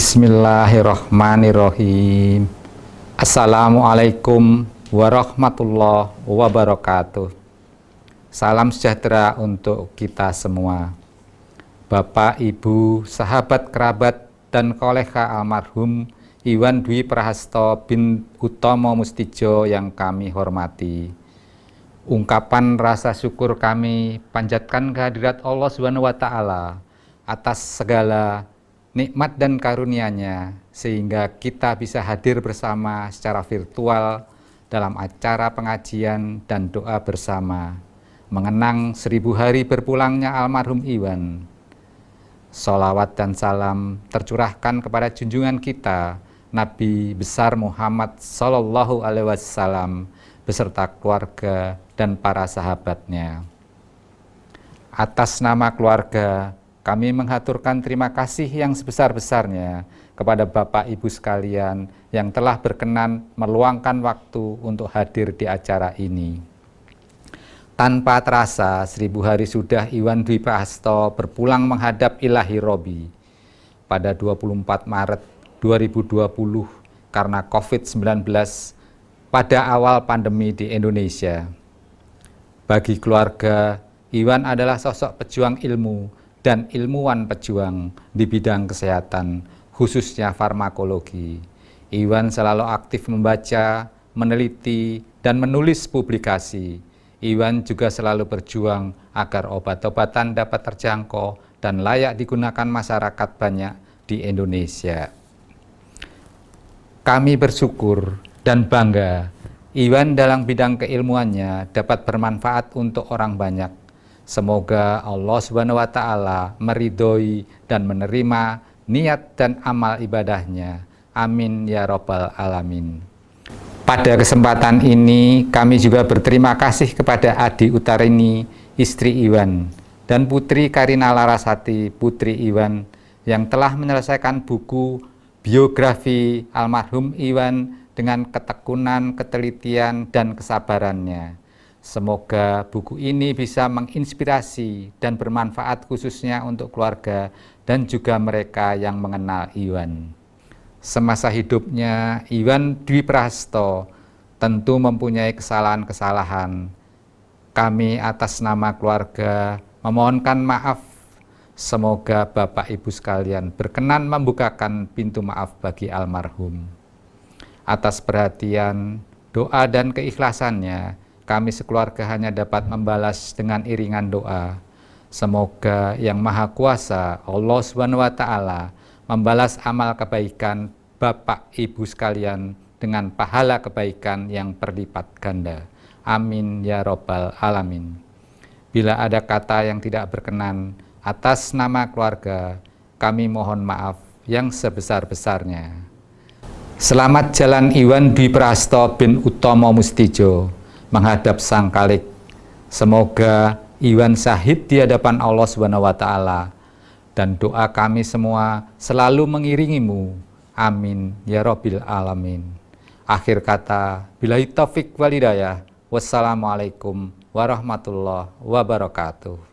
Bismillahirrahmanirrahim. Assalamualaikum warahmatullahi wabarakatuh. Salam sejahtera untuk kita semua. Bapak, Ibu, sahabat, kerabat, dan kolega almarhum Iwan Dwi Prahasto bin Utomo Mustijo yang kami hormati. Ungkapan rasa syukur kami panjatkan kehadirat Allah SWT atas segala nikmat dan karunia-Nya sehingga kita bisa hadir bersama secara virtual dalam acara pengajian dan doa bersama mengenang seribu hari berpulangnya almarhum Iwan. Salawat dan salam tercurahkan kepada junjungan kita Nabi besar Muhammad Sallallahu Alaihi Wasallam beserta keluarga dan para sahabatnya. Atas nama keluarga kami menghaturkan terima kasih yang sebesar-besarnya kepada Bapak Ibu sekalian yang telah berkenan meluangkan waktu untuk hadir di acara ini. Tanpa terasa, seribu hari sudah Iwan Dwi Pasto berpulang menghadap ilahi Robi. Pada 24 Maret 2020, karena COVID-19 pada awal pandemi di Indonesia. Bagi keluarga, Iwan adalah sosok pejuang ilmu dan ilmuwan pejuang di bidang kesehatan, khususnya farmakologi. Iwan selalu aktif membaca, meneliti, dan menulis publikasi. Iwan juga selalu berjuang agar obat-obatan dapat terjangkau dan layak digunakan masyarakat banyak di Indonesia. Kami bersyukur dan bangga Iwan dalam bidang keilmuannya dapat bermanfaat untuk orang banyak Semoga Allah Subhanahu wa taala meridhoi dan menerima niat dan amal ibadahnya. Amin ya rabbal alamin. Pada kesempatan ini kami juga berterima kasih kepada Adi Utarini, istri Iwan, dan Putri Karina Larasati, putri Iwan, yang telah menyelesaikan buku biografi almarhum Iwan dengan ketekunan, ketelitian, dan kesabarannya. Semoga buku ini bisa menginspirasi dan bermanfaat khususnya untuk keluarga dan juga mereka yang mengenal Iwan. Semasa hidupnya, Iwan Dwi Prasto tentu mempunyai kesalahan-kesalahan. Kami atas nama keluarga memohonkan maaf. Semoga Bapak Ibu sekalian berkenan membukakan pintu maaf bagi almarhum. Atas perhatian, doa dan keikhlasannya, kami sekeluarga hanya dapat membalas dengan iringan doa. Semoga Yang Maha Kuasa, Allah Subhanahu wa taala, membalas amal kebaikan Bapak Ibu sekalian dengan pahala kebaikan yang berlipat ganda. Amin ya robbal alamin. Bila ada kata yang tidak berkenan atas nama keluarga, kami mohon maaf yang sebesar-besarnya. Selamat jalan Iwan Dwi Prasto bin Utomo Mustijo menghadap Sang kalik Semoga Iwan Syahid di hadapan Allah Subhanahu wa taala dan doa kami semua selalu mengiringimu. Amin ya rabbil alamin. Akhir kata, bilahi taufik walidayah. Wassalamualaikum warahmatullahi wabarakatuh.